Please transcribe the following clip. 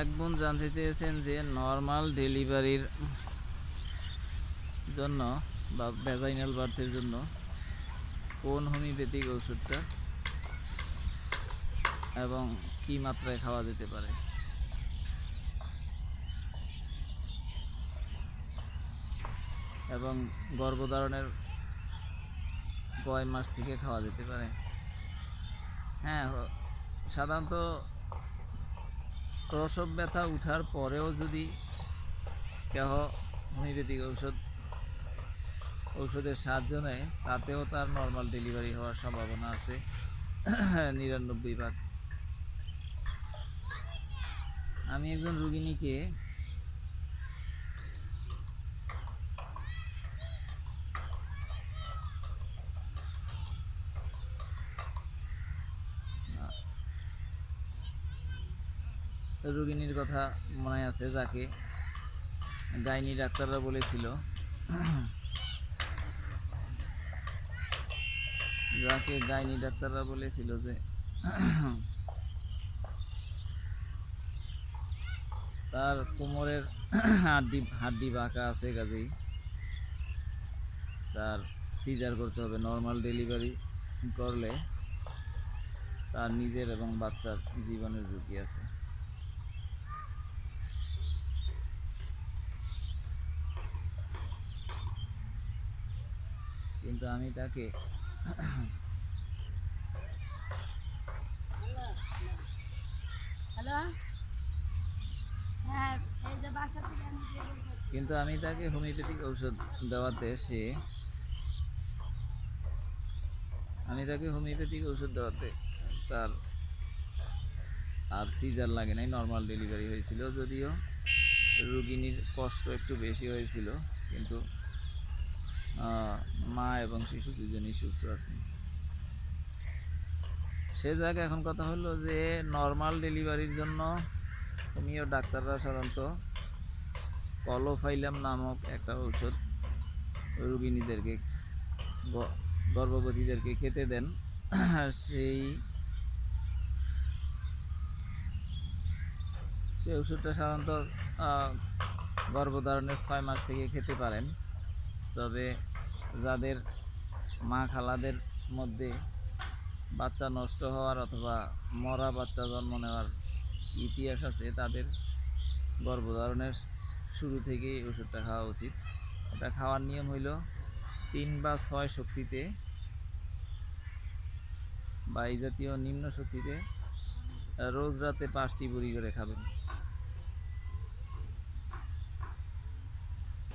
এক বোন জানতে চেয়েছেন যে নর্মাল ডেলিভারির জন্য বা ভ্যাজাইনাল বার্থের জন্য কোন হোমিওপ্যাথিক ওষুধটা এবং কি মাত্রায় খাওয়া যেতে পারে এবং গর্ভধারণের কয় মাস থেকে খাওয়া যেতে পারে হ্যাঁ সাধারণত প্রসব ব্যথা উঠার পরেও যদি কেহ হোমিওপ্যাথিক ঔষধ ঔষধের সাহায্য নেয় তাতেও তার নর্মাল ডেলিভারি হওয়ার সম্ভাবনা আছে নিরানব্বই ভাগ আমি একজন রুগিনীকে রোগিনীর কথা মনে আছে যাকে গাইনি ডাক্তাররা বলেছিল যাকে গাইনি ডাক্তাররা বলেছিল যে তার কোমরের হাড্ডি হাড্ডি বাঁকা আছে কাজেই তার সিজার করতে হবে নর্মাল ডেলিভারি করলে তার নিজের এবং বাচ্চার জীবনের ঝুঁকি আছে কিন্তু আমি তাকে হ্যাঁ, কিন্তু আমি তাকে হোমিওপ্যাথিক ঔষধ দেওয়াতে সে আমি তাকে হোমিওপ্যাথিক ওষুধ দেওয়াতে তার আর সিজার লাগে নাই নর্মাল ডেলিভারি হয়েছিল যদিও রুগিনীর কষ্ট একটু বেশি হয়েছিল কিন্তু মা এবং শিশু দুজনেই সুস্থ আছে সে জায়গায় এখন কথা হলো যে নর্মাল ডেলিভারির জন্য হোমিও ডাক্তাররা সাধারণত কলোফাইলাম নামক একটা ঔষধ রোগিনীদেরকে গর্ভবতীদেরকে খেতে দেন সেই সেই ওষুধটা সাধারণত গর্ভধারণের ছয় মাস থেকে খেতে পারেন তবে যাদের মা খালাদের মধ্যে বাচ্চা নষ্ট হওয়ার অথবা মরা বাচ্চা জন্ম নেওয়ার ইতিহাস আছে তাদের গর্ভধারণের শুরু থেকেই ওষুধটা খাওয়া উচিত এটা খাওয়ার নিয়ম হইল তিন বা ছয় শক্তিতে বা এই জাতীয় নিম্ন শক্তিতে রোজ রাতে পাঁচটি বুড়ি করে খাবেন